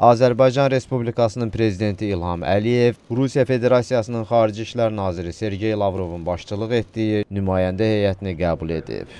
Azərbaycan Respublikasının Prezidenti İlham Əliyev, Rusiya Federasiyasının Xarici İşlər Naziri Sergey Lavrovun başçılıq etdiyi nümayəndə heyətini qəbul edib.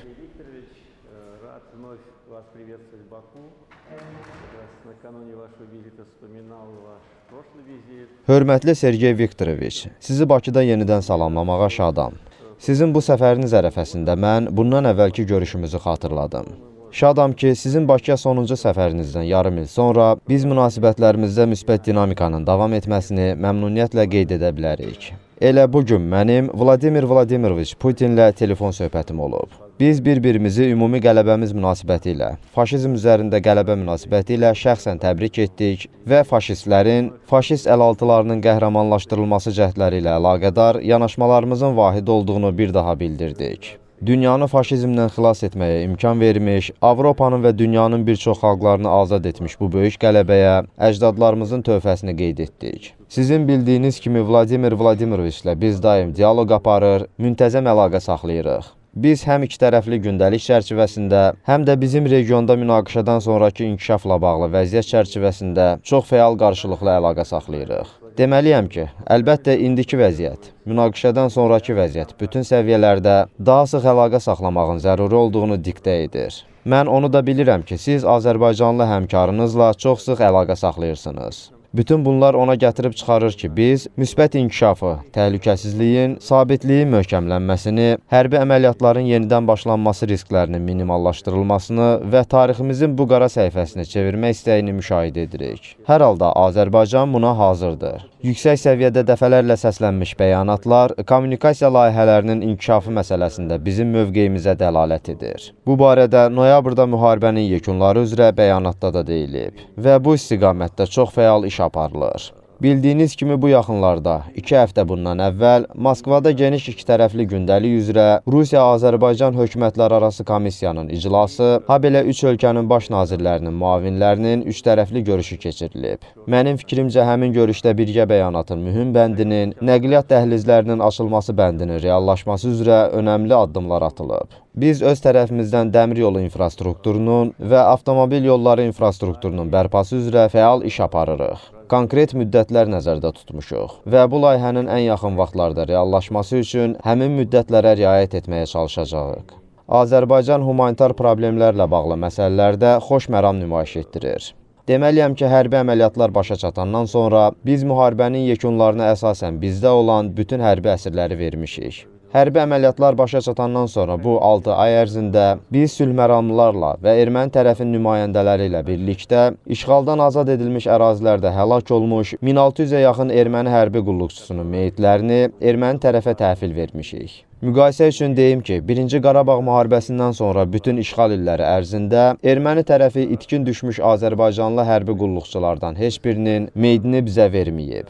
Hörmətli Sergey Viktoroviç, sizi Bakıda yenidən salamlamağa şadam. Sizin bu səfəriniz ərəfəsində mən bundan əvvəlki görüşümüzü xatırladım. Şadam ki, sizin Bakıya sonuncu səfərinizdən yarım il sonra biz münasibətlərimizdə müsbət dinamikanın davam etməsini məmnuniyyətlə qeyd edə bilərik. Elə bu gün mənim Vladimir Vladimiroviç Putinlə telefon söhbətim olub. Biz bir-birimizi ümumi qələbəmiz münasibəti ilə, faşizm üzərində qələbə münasibəti ilə şəxsən təbrik etdik və faşistlərin, faşist əlaltılarının qəhrəmanlaşdırılması cəhdləri ilə əlaqədar yanaşmalarımızın vahid olduğunu bir daha bildirdik dünyanı faşizmdən xilas etməyə imkan vermiş, Avropanın və dünyanın bir çox xalqlarını azad etmiş bu böyük qələbəyə əcdadlarımızın tövfəsini qeyd etdik. Sizin bildiyiniz kimi Vladimir Vladimiroviçlə biz daim dialoq aparır, müntəzəm əlaqə saxlayırıq. Biz həm iki tərəfli gündəlik çərçivəsində, həm də bizim regionda münaqişədən sonrakı inkişafla bağlı vəziyyət çərçivəsində çox fəal qarşılıqlı əlaqə saxlayırıq. Deməliyəm ki, əlbəttə indiki vəziyyət, münaqişədən sonraki vəziyyət bütün səviyyələrdə daha sıx əlaqə saxlamağın zəruri olduğunu diktə edir. Mən onu da bilirəm ki, siz Azərbaycanlı həmkarınızla çox sıx əlaqə saxlayırsınız. Bütün bunlar ona gətirib çıxarır ki, biz müsbət inkişafı, təhlükəsizliyin, sabitliyin möhkəmlənməsini, hərbi əməliyyatların yenidən başlanması risklərinin minimallaşdırılmasını və tariximizin bu qara səhifəsini çevirmək istəyini müşahidə edirik. Hər halda Azərbaycan buna hazırdır yüksək səviyyədə dəfələrlə səslənmiş bəyanatlar kommunikasiya layihələrinin inkişafı məsələsində bizim mövqeyimizə dəlalət edir. Bu barədə noyabrda müharibənin yekunları üzrə bəyanatda da deyilib və bu istiqamətdə çox fəal iş aparılır. Bildiyiniz kimi bu yaxınlarda, iki həftə bundan əvvəl Moskvada geniş ikitərəfli gündəlik üzrə Rusiya-Azərbaycan hökumətləri arası komissiyanın iclası, ha belə üç ölkənin baş nazirlərinin müavinlərinin üçtərəfli görüşü keçirilib. Mənim fikrimcə həmin görüşdə birgə bəyanatın mühüm bəndinin, nəqliyyat dəhlizlərinin açılması bəndinin reallaşması üzrə önəmli addımlar atılıb. Biz öz tərəfimizdən dəmir yolu infrastrukturunun və avtomobil yolları infrastrukturunun bərpası üzrə fəal iş aparırıq konkret müddətlər nəzərdə tutmuşuq və bu layihənin ən yaxın vaxtlarda reallaşması üçün həmin müddətlərə riayət etməyə çalışacağıq. Azərbaycan humanitar problemlərlə bağlı məsələlərdə xoş məram nümayiş etdirir. Deməliyəm ki, hərbi əməliyyatlar başa çatandan sonra biz müharibənin yekunlarına əsasən bizdə olan bütün hərbi əsirləri vermişik. Hərbi əməliyyatlar başa çatandan sonra bu 6 ay ərzində biz sülhməramlılarla və erməni tərəfin nümayəndələri ilə birlikdə işğaldan azad edilmiş ərazilərdə həlak olmuş 1600-ə yaxın erməni hərbi qulluqçusunun meyitlərini erməni tərəfə təhvil vermişik. Müqayisə üçün deyim ki, 1-ci Qarabağ müharibəsindən sonra bütün işğal illəri ərzində erməni tərəfi itkin düşmüş azərbaycanlı hərbi qulluqçulardan heç birinin meydini bizə verməyib.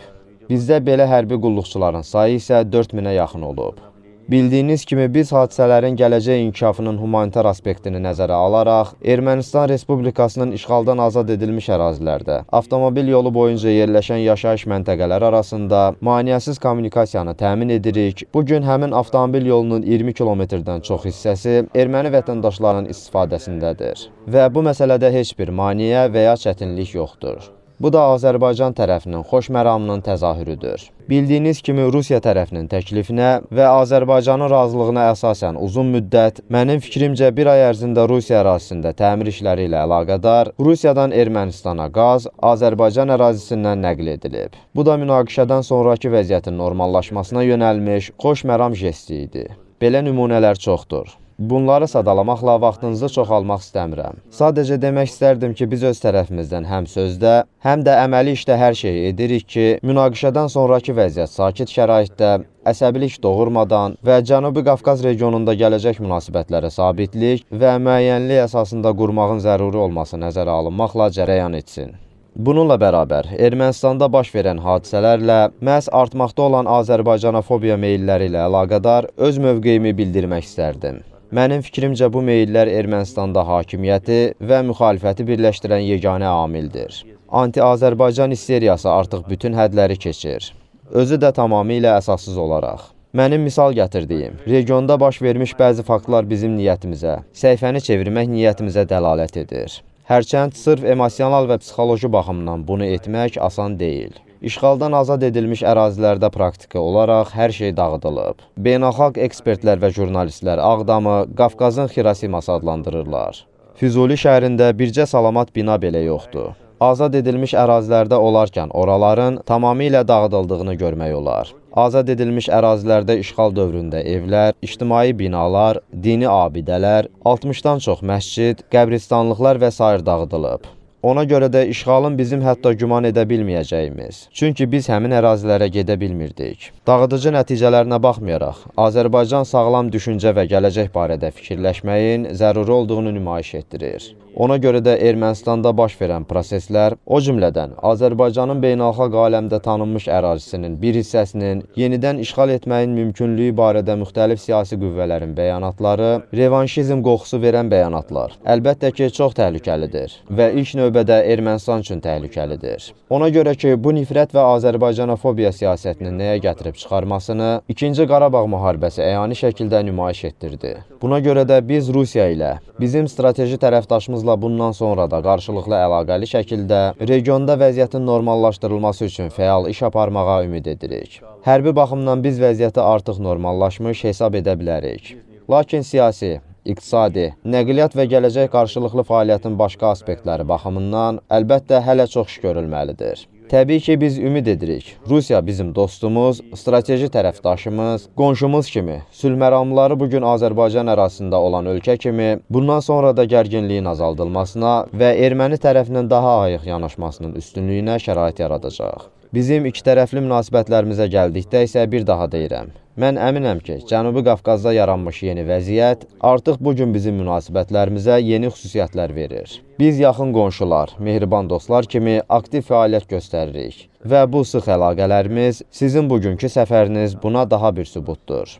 Bizdə belə hərbi qulluqçuların sayı isə 4000-ə yaxın olub. Bildiyiniz kimi biz hadisələrin gələcək inkişafının humanitar aspektini nəzərə alaraq Ermənistan Respublikasının işğaldan azad edilmiş ərazilərdə avtomobil yolu boyunca yerləşən yaşayış məntəqələri arasında maneəsiz kommunikasiyanı təmin edirik. Bu gün həmin avtomobil yolunun 20 kilometrdən çox hissəsi erməni vətəndaşlarının istifadəsindədir və bu məsələdə heç bir maneə və ya çətinlik yoxdur. Bu da Azərbaycan tərəfinin xoşməramının təzahürüdür. Bildiyiniz kimi Rusiya tərəfinin təklifinə və Azərbaycanın razılığına əsasən uzun müddət, mənim fikrimcə bir ay ərzində Rusiya ərazisində təmir işləri ilə əlaqədar Rusiyadan Ermənistana qaz Azərbaycan ərazisindən nəql edilib. Bu da münaqişədən sonrakı vəziyyətin normallaşmasına yönəlmiş xoşməram jesti idi. Belə nümunələr çoxdur. Bunları sadalamaqla vaxtınızı çoxalmaq istəmirəm. Sadəcə demək istərdim ki, biz öz tərəfimizdən həm sözdə, həm də əməli işdə hər şeyi edirik ki, münaqişədən sonrakı vəziyyət sakit şəraitdə, əsəbilik doğurmadan və Cənubi Qafqaz regionunda gələcək münasibətlərə sabitlik və müəyyənlik əsasında qurmağın zəruri olması nəzərə alınmaqla cərəyan etsin. Bununla bərabər, Ermənistanda baş verən hadisələrlə məhz artmaqda olan Azərbaycana fobiya meyilləri ilə əlaqədar öz mövqeyimi bildirmək istərdim. Mənim fikrimcə bu meyillər Ermənistanda hakimiyyəti və müxalifəti birləşdirən yeganə amildir. Anti-Azərbaycan isteriyası artıq bütün hədləri keçir. Özü də tamamilə əsassız olaraq. Mənim misal gətirdiyim, regionda baş vermiş bəzi faktlar bizim niyyətimizə, səhifəni çevirmək niyyətimizə dəlalət edir. Hərçənd sırf emosional və psixoloji baxımdan bunu etmək asan deyil. İşğaldan azad edilmiş ərazilərdə praktiki olaraq hər şey dağıdılıb. Beynəlxalq ekspertlər və jurnalistlər Ağdamı Qafqazın Xirasiması adlandırırlar. Füzuli şəhərində bircə salamat bina belə yoxdur. Azad edilmiş ərazilərdə olarkən oraların tamamilə dağıdıldığını görmək olar. Azad edilmiş ərazilərdə işğal dövründə evlər, ictimai binalar, dini abidələr, 60-dan çox məscid, qəbristanlıqlar və s. dağıdılıb. Ona görə də işğalın bizim hətta güman edə bilməyəcəyimiz. Çünki biz həmin ərazilərə gedə bilmirdik. Dağıdıcı nəticələrinə baxmayaraq, Azərbaycan sağlam düşüncə və gələcək barədə fikirləşməyin zəruri olduğunu nümayiş etdirir. Ona görə də Ermənistanda baş verən proseslər, o cümlədən Azərbaycanın beynəlxalq aləmdə tanınmış ərazisinin bir hissəsinin yenidən işğal etməyin mümkünlüyü barədə müxtəlif siyasi qüvvələrin bəyanatları, revanşizm qoxusu verən bəyanatlar, əlbəttə ki, çox təhlükəlidir və ilk növbədə növbədə Ermənistan üçün təhlükəlidir. Ona görə ki, bu nifrət və Azərbaycanofobiya siyasətinin nəyə gətirib çıxarmasını 2-ci Qarabağ müharibəsi əyani şəkildə nümayiş etdirdi. Buna görə də biz Rusiya ilə, bizim strateji tərəfdaşımızla bundan sonra da qarşılıqlı əlaqəli şəkildə regionda vəziyyətin normallaşdırılması üçün fəal iş aparmağa ümid edirik. Hərbi baxımdan biz vəziyyəti artıq normallaşmış hesab edə bilərik. Lakin siyasi, iqtisadi, nəqliyyat və gələcək qarşılıqlı fəaliyyətin başqa aspektləri baxımından əlbəttə hələ çox iş görülməlidir. Təbii ki, biz ümid edirik. Rusiya bizim dostumuz, strateji tərəfdaşımız, qonşumuz kimi, sülhməramları bugün Azərbaycan ərazisində olan ölkə kimi, bundan sonra da gərginliyin azaldılmasına və erməni tərəfinin daha ayıq yanaşmasının üstünlüyünə şərait yaradacaq. Bizim ikitərəfli münasibətlərimizə gəldikdə isə bir daha deyirəm, Mən əminəm ki, Cənubi Qafqazda yaranmış yeni vəziyyət artıq bugün bizim münasibətlərimizə yeni xüsusiyyətlər verir. Biz yaxın qonşular, mehriban dostlar kimi aktiv fəaliyyət göstəririk və bu sıx əlaqələrimiz sizin bugünkü səfəriniz buna daha bir sübutdur.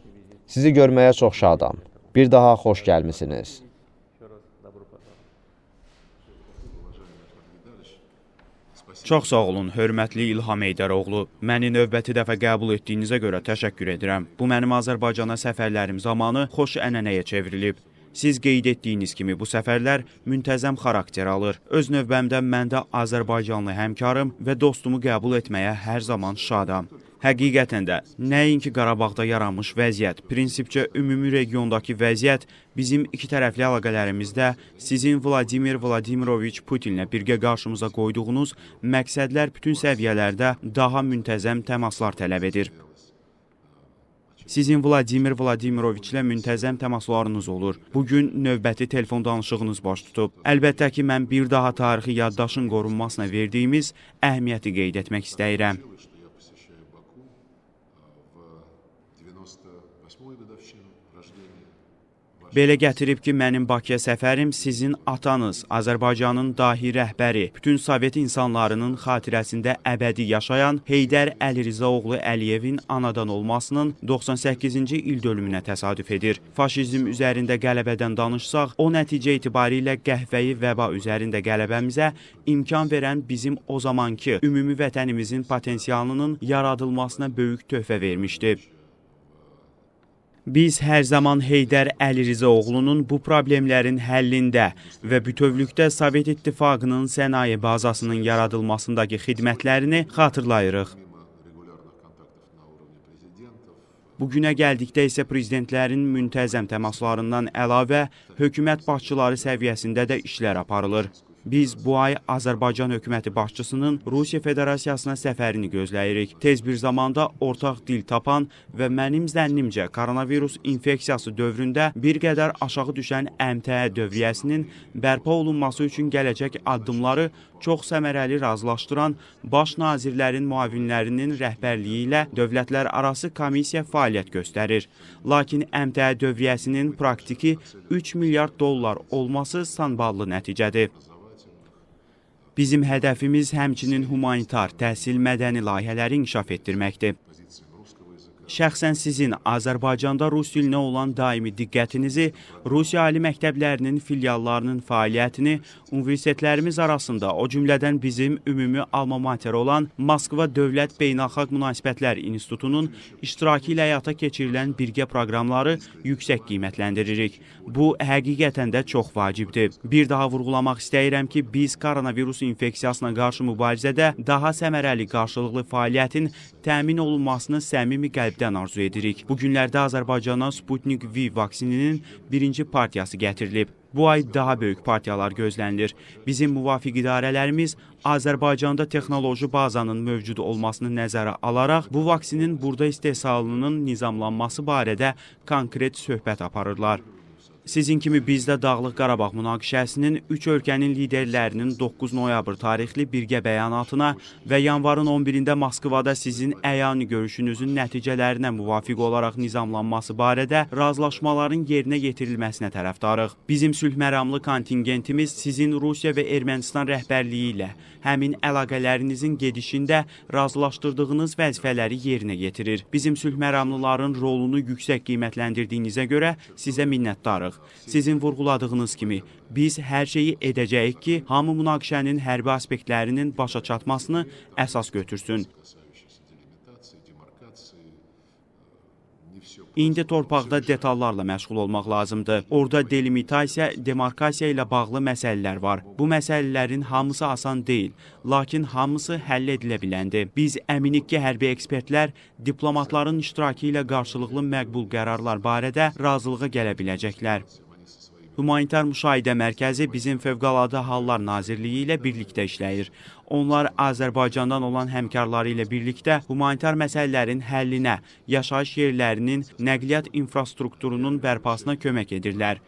Sizi görməyə çox şadam. Bir daha xoş gəlmisiniz. Çox sağ olun, hörmətli İlham Heydəroğlu. Məni növbəti dəfə qəbul etdiyinizə görə təşəkkür edirəm. Bu mənim Azərbaycana səfərlərim zamanı xoş ənənəyə çevrilib. Siz qeyd etdiyiniz kimi bu səfərlər müntəzəm xarakter alır. Öz növbəmdə məndə Azərbaycanlı həmkarım və dostumu qəbul etməyə hər zaman şadam. Həqiqətən də nəinki Qarabağda yaranmış vəziyyət, prinsipcə ümumi regiondakı vəziyyət bizim iki tərəfli əlaqələrimizdə sizin Vladimir Vladimiroviç Putinlə birgə qarşımıza qoyduğunuz məqsədlər bütün səviyyələrdə daha müntəzəm təmaslar tələb edir. Sizin Vladimir Vladimiroviçlə müntəzəm təmaslarınız olur. Bu gün növbəti telefon danışığınız baş tutub. Əlbəttə ki, mən bir daha tarixi yaddaşın qorunmasına verdiyimiz əhəmiyyəti qeyd etmək istəyirəm. Belə gətirib ki, mənim Bakıya səfərim sizin atanız, Azərbaycanın dahi rəhbəri, bütün Sovet insanlarının xatirəsində əbədi yaşayan Heydər Əlirzaoğlu Əliyevin anadan olmasının 98-ci il dönümünə təsadüf edir. Faşizm üzərində qələbədən danışsaq, o nəticə itibarilə qəhvəyi vəba üzərində qələbəmizə imkan verən bizim o zamanki ümumi vətənimizin potensialının yaradılmasına böyük töhfə vermişdi. Biz hər zaman Heydər Əli Rizaoğlunun bu problemlərin həllində və bütövlükdə Sovet İttifaqının sənaye bazasının yaradılmasındakı xidmətlərini xatırlayırıq. Bu günə gəldikdə isə prezidentlərin müntəzəm təmaslarından əlavə hökumət başçıları səviyyəsində də işlər aparılır. Biz bu ay Azərbaycan hökuməti başçısının Rusiya Federasiyasına səfərini gözləyirik. Tez bir zamanda ortaq dil tapan və mənim zənnimcə koronavirus infeksiyası dövründə bir qədər aşağı düşən əmtəə dövriyyəsinin bərpa olunması üçün gələcək addımları çox səmərəli razılaşdıran baş nazirlərin müavinlərinin rəhbərliyi ilə dövlətlər arası komissiya fəaliyyət göstərir. Lakin əmtəə dövriyyəsinin praktiki 3 milyard dollar olması sanballı nəticədir. Bizim hədəfimiz həmçinin humanitar, təhsil, mədəni layihələri inkişaf etdirməkdir. Şəxsən sizin Azərbaycanda rus dilinə olan daimi diqqətinizi Rusiya ali məktəblərinin filiallarının fəaliyyətini universitetlərimiz arasında, o cümlədən bizim ümumi alma mater olan Moskva Dövlət Beynəlxalq Münasibətlər İnstitutunun iştirakı ilə həyata keçirilən birgə proqramları yüksək qiymətləndiririk. Bu həqiqətən də çox vacibdir. Bir daha vurğulamaq istəyirəm ki, biz koronavirus infeksiyasına qarşı mübarizədə daha səmərəli qarşılıqlı fəaliyyətin təmin olunmasını səmimi qəlbdən ürəkdən arzu edirik. Bu günlərdə Azərbaycana Sputnik V vaksininin birinci partiyası gətirilib. Bu ay daha böyük partiyalar gözlənilir. Bizim müvafiq idarələrimiz Azərbaycanda texnoloji bazanın mövcud olmasını nəzərə alaraq bu vaksinin burada istehsalının nizamlanması barədə konkret söhbət aparırlar. Sizin kimi bizdə Dağlıq Qarabağ münaqişəsinin üç ölkənin liderlərinin 9 noyabr tarixli birgə bəyanatına və yanvarın 11-də Moskvada sizin əyani görüşünüzün nəticələrinə müvafiq olaraq nizamlanması barədə razılaşmaların yerinə yetirilməsinə tərəfdarıq. Bizim sülh məramlı kontingentimiz sizin Rusiya və Ermənistan rəhbərliyi ilə həmin əlaqələrinizin gedişində razılaşdırdığınız vəzifələri yerinə yetirir. Bizim sülh məramlıların rolunu yüksək qiymətləndirdiyinizə görə sizə minnətdarıq aparacağıq. Sizin vurğuladığınız kimi, biz hər şeyi edəcəyik ki, hamı münaqişənin hərbi aspektlərinin başa çatmasını əsas götürsün. İndi torpaqda detallarla məşğul olmaq lazımdır. Orada delimitasiya, demarkasiya ilə bağlı məsələlər var. Bu məsələlərin hamısı asan deyil, lakin hamısı həll edilə biləndir. Biz əminik ki, hərbi ekspertlər diplomatların iştirakı ilə qarşılıqlı məqbul qərarlar barədə razılığa gələ biləcəklər. Humanitar müşahidə mərkəzi bizim Fövqəladə Hallar Nazirliyi ilə birlikdə işləyir. Onlar Azərbaycandan olan həmkarları ilə birlikdə humanitar məsələlərin həllinə, yaşayış yerlərinin, nəqliyyat infrastrukturunun bərpasına kömək edirlər.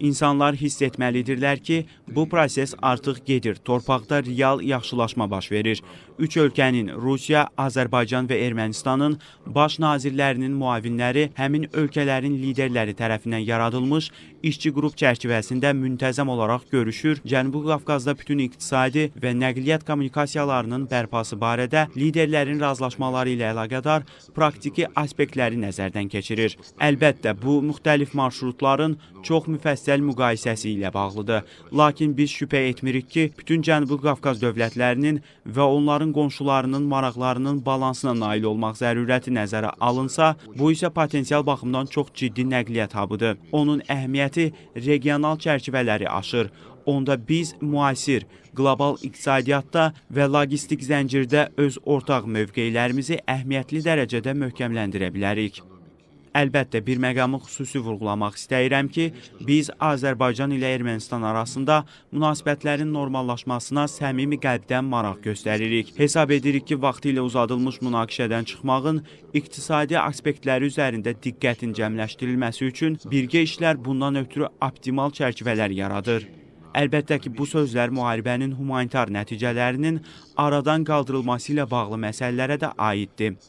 İnsanlar hiss etməlidirlər ki, bu proses artıq gedir. Torpaqda real yaxşılaşma baş verir. Üç ölkənin Rusiya, Azərbaycan və Ermənistanın baş nazirlərinin muavinləri həmin ölkələrin liderləri tərəfindən yaradılmış işçi qrup çərçivəsində müntəzəm olaraq görüşür. Cənubi Qafqazda bütün iqtisadi və nəqliyyat kommunikasiyalarının bərpası barədə liderlərin razılaşmaları ilə əlaqədar praktiki aspektləri nəzərdən keçirir. Əlbəttə, bu müxtəlif marşrutların çox müfəssəl müfəssəl müqayisəsi ilə bağlıdır. Lakin biz şübhə etmirik ki, bütün Cənubi Qafqaz dövlətlərinin və onların qonşularının maraqlarının balansına nail olmaq zərurəti nəzərə alınsa, bu isə potensial baxımdan çox ciddi nəqliyyat habıdır. Onun əhəmiyyəti regional çərçivələri aşır. Onda biz müasir, qlobal iqtisadiyyatda və logistik zəncirdə öz ortaq mövqeylərimizi əhəmiyyətli dərəcədə möhkəmləndirə bilərik. Əlbəttə bir məqamı xüsusi vurğulamaq istəyirəm ki, biz Azərbaycan ilə Ermənistan arasında münasibətlərin normallaşmasına səmimi qəlbdən maraq göstəririk. Hesab edirik ki, vaxtı ilə uzadılmış münaqişədən çıxmağın iqtisadi aspektləri üzərində diqqətin cəmləşdirilməsi üçün birgə işlər bundan ötürü optimal çərçivələr yaradır. Əlbəttə ki, bu sözlər müharibənin humanitar nəticələrinin aradan qaldırılması ilə bağlı məsələlərə də aiddir.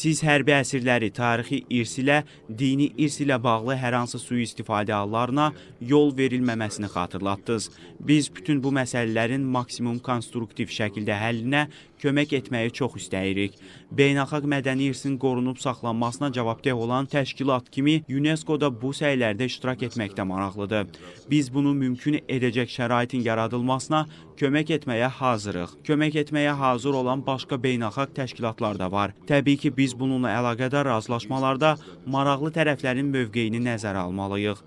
Siz hərbi əsirləri tarixi irs ilə, dini irs ilə bağlı hər hansı sui-istifadə hallarına yol verilməməsini xatırlatdınız. Biz bütün bu məsələlərin maksimum konstruktiv şəkildə həllinə kömək etməyi çox istəyirik. Beynəlxalq mədəni irsin qorunub saxlanmasına cavabdeh olan təşkilat kimi UNESCO-da bu səylərdə iştirak etmək də maraqlıdır. Biz bunu mümkün edəcək şəraitin yaradılmasına kömək etməyə hazırıq. Kömək etməyə hazır olan başqa beynəlxalq təşkilatlar da var. Təbii ki, biz bununla əlaqədar razılaşmalarda maraqlı tərəflərin mövqeyini nəzərə almalıyıq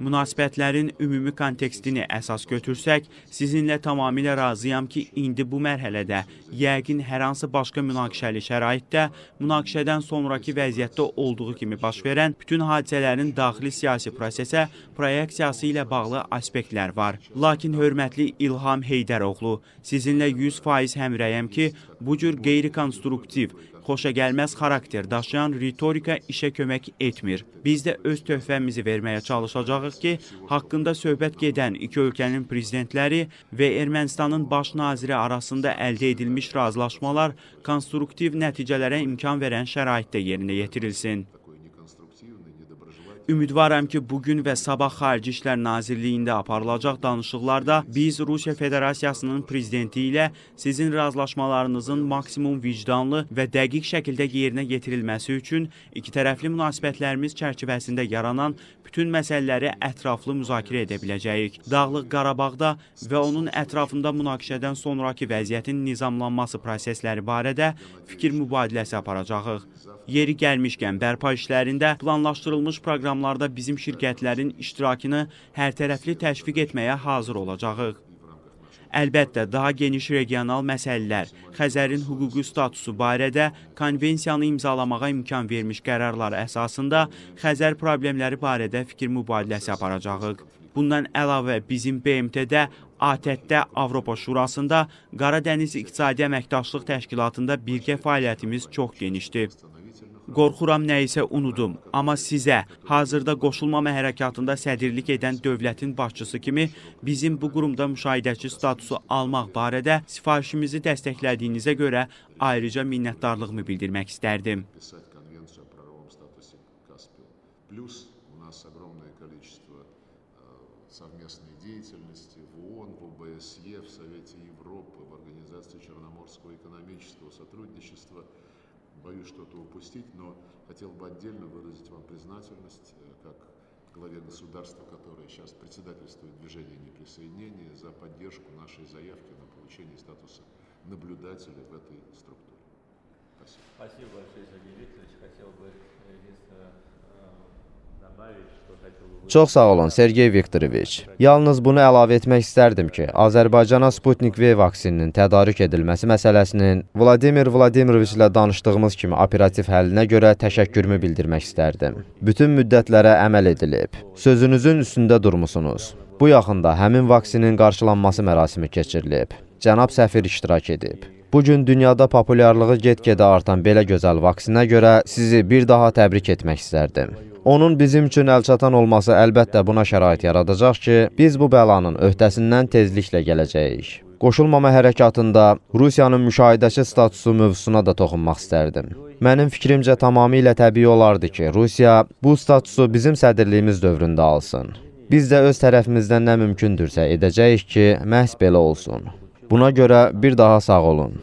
münasibətlərin ümumi kontekstini əsas götürsək, sizinlə tamamilə razıyam ki, indi bu mərhələdə yəqin hər hansı başqa münaqişəli şəraitdə münaqişədən sonrakı vəziyyətdə olduğu kimi baş verən bütün hadisələrin daxili siyasi prosesə proyeksiyası ilə bağlı aspektlər var. Lakin hörmətli İlham Heydəroğlu, sizinlə 100% həmrəyəm ki, bu cür qeyri-konstruktiv, xoşagəlməz xarakter daşıyan ritorika işə kömək etmir. Biz də öz töhfəmizi verməyə çalışacağıq ki, haqqında söhbət gedən iki ölkənin prezidentləri və Ermənistanın baş naziri arasında əldə edilmiş razılaşmalar konstruktiv nəticələrə imkan verən şəraitdə yerinə yetirilsin. Ümidvaram ki, bugün və sabah Xarici İşlər Nazirliyində aparılacaq danışıqlarda biz Rusiya Federasiyasının prezidenti ilə sizin razılaşmalarınızın maksimum vicdanlı və dəqiq şəkildə yerinə yetirilməsi üçün ikitərəfli münasibətlərimiz çərçivəsində yaranan bütün məsələləri ətraflı müzakirə edə biləcəyik. Dağlıq Qarabağda və onun ətrafında münaqişədən sonrakı vəziyyətin nizamlanması prosesləri barədə fikir mübadiləsi aparacağıq. Yeri gəlmişkən bərpa işlərində planlaşdırılmış proqramlarda bizim şirkətlərin iştirakını hərtərəfli təşviq etməyə hazır olacağıq. Əlbəttə, daha geniş regional məsələlər, Xəzərin hüquqi statusu barədə konvensiyanı imzalamağa imkan vermiş qərarlar əsasında Xəzər problemləri barədə fikir mübadiləsi aparacağıq. Bundan əlavə bizim BMT-də ATƏT-də e Avropa Şurasında Qara Dəniz İqtisadi Əməkdaşlıq Təşkilatında birgə fəaliyyətimiz çox genişdir. Qorxuram nə isə unudum, amma sizə hazırda qoşulmama hərəkatında sədirlik edən dövlətin başçısı kimi bizim bu qurumda müşahidəçi statusu almaq barədə sifarişimizi dəstəklədiyinizə görə ayrıca minnətdarlığımı bildirmək istərdim. Плюс у нас огромное количество э, совместной деятельности в ООН, в ОБСЕ, в Совете Европы, в Организации Черноморского экономического сотрудничества – боюсь что-то упустить, но хотел бы отдельно выразить вам признательность э, как главе государства, которое сейчас председательствует движение неприсоединения, за поддержку нашей заявки на получение статуса наблюдателя в этой структуре. Спасибо. Спасибо большое, Сергей Викторович. Хотел бы э, единственное Çox sağ olun, Sergey Viktoroviç. Yalnız bunu əlavə etmək istərdim ki, Azərbaycana Sputnik V vaksininin tədarik edilməsi məsələsinin Vladimir Vladimiroviç ilə danışdığımız kimi operativ həllinə görə təşəkkürümü bildirmək istərdim. Bütün müddətlərə əməl edilib. Sözünüzün üstündə durmusunuz. Bu yaxında həmin vaksinin qarşılanması mərasimi keçirilib. Cənab səfir iştirak edib. Bugün dünyada populyarlığı get-gedə artan belə gözəl vaksinə görə sizi bir daha təbrik etmək istərdim. Onun bizim üçün əlçatan olması əlbəttə buna şərait yaradacaq ki, biz bu bəlanın öhdəsindən tezliklə gələcəyik. Qoşulmama hərəkatında Rusiyanın müşahidəçi statusu mövzusuna da toxunmaq istərdim. Mənim fikrimcə tamamilə təbii olardı ki, Rusiya bu statusu bizim sədirliyimiz dövründə alsın. Biz də öz tərəfimizdən nə mümkündürsə edəcəyik ki, məhz belə olsun. Buna görə bir daha sağ olun.